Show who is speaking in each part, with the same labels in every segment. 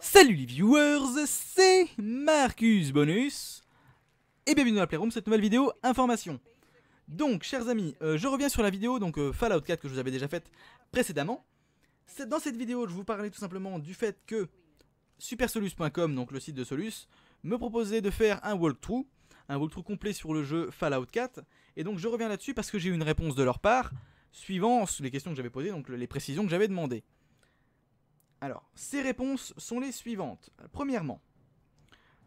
Speaker 1: Salut les viewers, c'est Marcus Bonus et bienvenue dans la Playroom, cette nouvelle vidéo information. Donc, chers amis, euh, je reviens sur la vidéo donc euh, Fallout 4 que je vous avais déjà faite précédemment. Dans cette vidéo, je vous parlais tout simplement du fait que supersolus.com, donc le site de Solus, me proposait de faire un walkthrough, un walkthrough complet sur le jeu Fallout 4. Et donc, je reviens là-dessus parce que j'ai eu une réponse de leur part suivant les questions que j'avais posées, donc les précisions que j'avais demandées. Alors, ces réponses sont les suivantes. Euh, premièrement,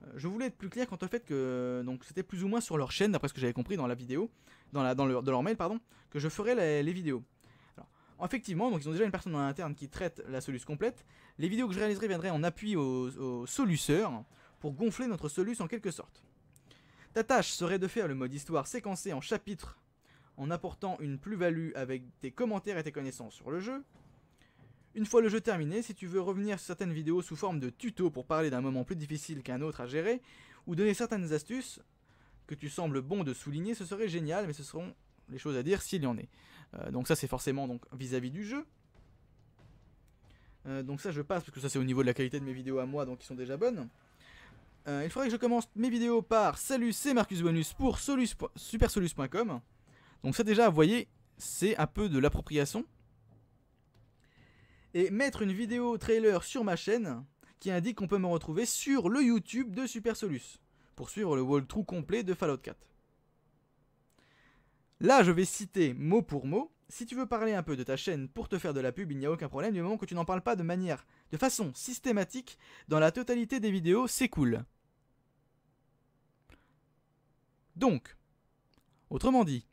Speaker 1: euh, je voulais être plus clair quant au fait que euh, c'était plus ou moins sur leur chaîne, d'après ce que j'avais compris dans la vidéo, dans, la, dans leur mail, pardon, que je ferais les, vidéos. effectivement, donc ils ont déjà une personne en interne qui traite la soluce complète. Les vidéos que je réaliserai viendraient en appui aux, aux soluceurs pour gonfler notre soluce en quelque sorte. Ta tâche serait de faire le mode histoire séquencé en chapitres en apportant une plus-value avec tes commentaires et tes connaissances sur le jeu. Une fois le jeu terminé, si tu veux revenir sur certaines vidéos sous forme de tuto pour parler d'un moment plus difficile qu'un autre à gérer, ou donner certaines astuces que tu sembles bon de souligner, ce serait génial, mais ce seront les choses à dire s'il y en est. Euh, donc ça c'est forcément donc vis-à-vis du jeu. Euh, donc ça je passe parce que ça c'est au niveau de la qualité de mes vidéos à moi donc ils sont déjà bonnes. Euh, il faudrait que je commence mes vidéos par salut c'est Marcus Bonus pour solus, supersolus.com. Donc ça déjà vous voyez c'est un peu de l'appropriation et mettre une vidéo trailer sur ma chaîne qui indique qu'on peut me retrouver sur le YouTube de Super Solus pour suivre le walkthrough complet de Fallout 4. Là, je vais citer mot pour mot. Si tu veux parler un peu de ta chaîne pour te faire de la pub, il n'y a aucun problème du moment que tu n'en parles pas de manière, de façon systématique dans la totalité des vidéos, c'est cool. Donc, autrement dit,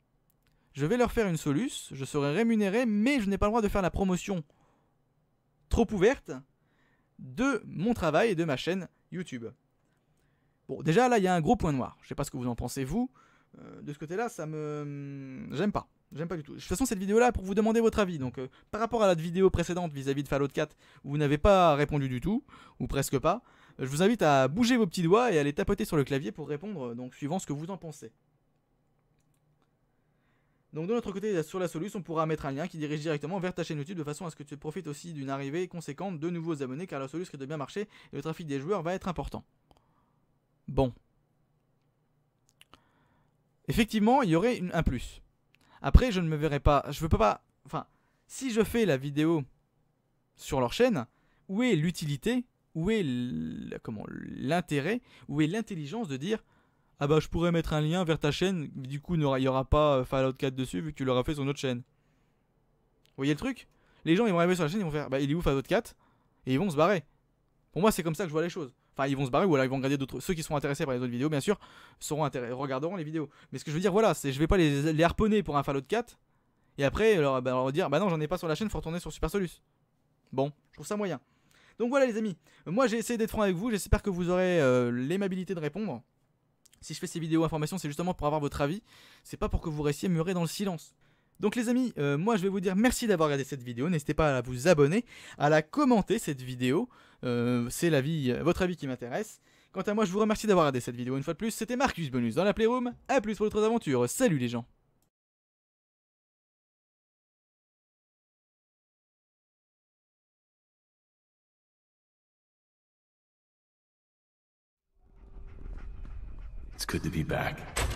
Speaker 1: je vais leur faire une soluce, je serai rémunéré, mais je n'ai pas le droit de faire la promotion trop ouverte de mon travail et de ma chaîne YouTube. Bon, déjà là, il y a un gros point noir. Je sais pas ce que vous en pensez, vous. Euh, de ce côté-là, ça me. Hum, j'aime pas. J'aime pas du tout. De toute façon, cette vidéo-là pour vous demander votre avis. Donc, euh, par rapport à la vidéo précédente vis-à-vis de Fallout 4, où vous n'avez pas répondu du tout, ou presque pas, euh, je vous invite à bouger vos petits doigts et à les tapoter sur le clavier pour répondre, donc suivant ce que vous en pensez. Donc de notre côté, sur la solution, on pourra mettre un lien qui dirige directement vers ta chaîne YouTube de façon à ce que tu profites aussi d'une arrivée conséquente de nouveaux abonnés car la solution risque de bien marcher et le trafic des joueurs va être important. Bon. Effectivement, il y aurait un plus. Après, je ne me verrai pas. Je veux pas. Enfin, si je fais la vidéo sur leur chaîne, où est l'utilité Où est l'intérêt Où est l'intelligence de dire ah bah je pourrais mettre un lien vers ta chaîne, du coup il n'y aura, pas euh, Fallout 4 dessus vu que tu l'auras fait sur une autre chaîne. Vous voyez le truc Les gens ils vont arriver sur la chaîne, ils vont faire bah il est où Fallout 4 Et ils vont se barrer. Pour moi c'est comme ça que je vois les choses. Enfin ils vont se barrer ou alors ils vont regarder d'autres. Ceux qui sont intéressés par les autres vidéos bien sûr seront intéressés, regarderont les vidéos. Mais ce que je veux dire voilà, c'est je vais pas les, harponner pour un Fallout 4 et après leur, bah, leur dire bah non j'en ai pas sur la chaîne, faut retourner sur Super Solus. Bon, je trouve ça moyen. Donc voilà les amis, moi j'ai essayé d'être franc avec vous, j'espère que vous aurez euh, l'aimabilité de répondre. Si je fais ces vidéos informations, c'est justement pour avoir votre avis. C'est pas pour que vous restiez muré dans le silence. Donc les amis, euh, moi je vais vous dire merci d'avoir regardé cette vidéo, n'hésitez pas à vous abonner, à la commenter cette vidéo, euh, c'est euh, votre avis qui m'intéresse. Quant à moi je vous remercie d'avoir regardé cette vidéo une fois de plus, c'était Marcus Bonus dans la Playroom, à plus pour d'autres aventures, salut les gens It's good to be back.